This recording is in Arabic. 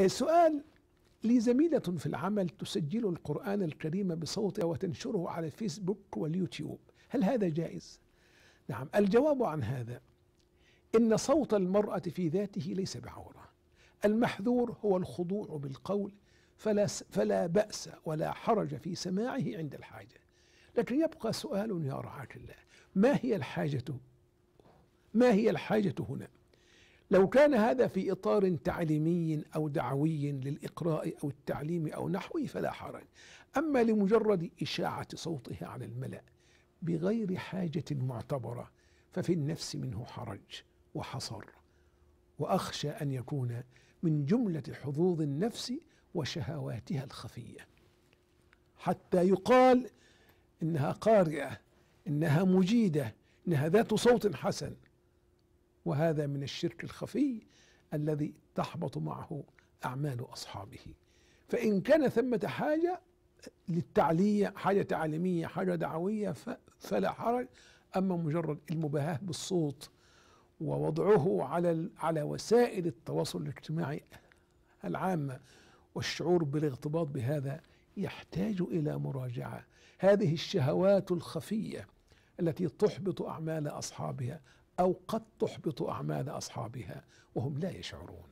إيه، سؤال لي زميلة في العمل تسجل القرآن الكريم بصوتها وتنشره على الفيسبوك واليوتيوب هل هذا جائز؟ نعم الجواب عن هذا إن صوت المرأة في ذاته ليس بعورة المحذور هو الخضوع بالقول فلا, فلا بأس ولا حرج في سماعه عند الحاجة لكن يبقى سؤال يا رعاك الله ما هي الحاجة ما هي الحاجة هنا لو كان هذا في إطار تعليمي أو دعوي للإقراء أو التعليم أو نحوي فلا حرج أما لمجرد إشاعة صوتها على الملأ بغير حاجة معتبرة ففي النفس منه حرج وحصر وأخشى أن يكون من جملة حظوظ النفس وشهواتها الخفية حتى يقال إنها قارئة إنها مجيدة إنها ذات صوت حسن وهذا من الشرك الخفي الذي تحبط معه أعمال أصحابه فإن كان ثمة حاجة للتعلية حاجة تعليمية حاجة دعوية فلا حرج أما مجرد المباهاة بالصوت ووضعه على على وسائل التواصل الاجتماعي العامة والشعور بالاغتباط بهذا يحتاج إلى مراجعة هذه الشهوات الخفية التي تحبط أعمال أصحابها أو قد تحبط أعمال أصحابها وهم لا يشعرون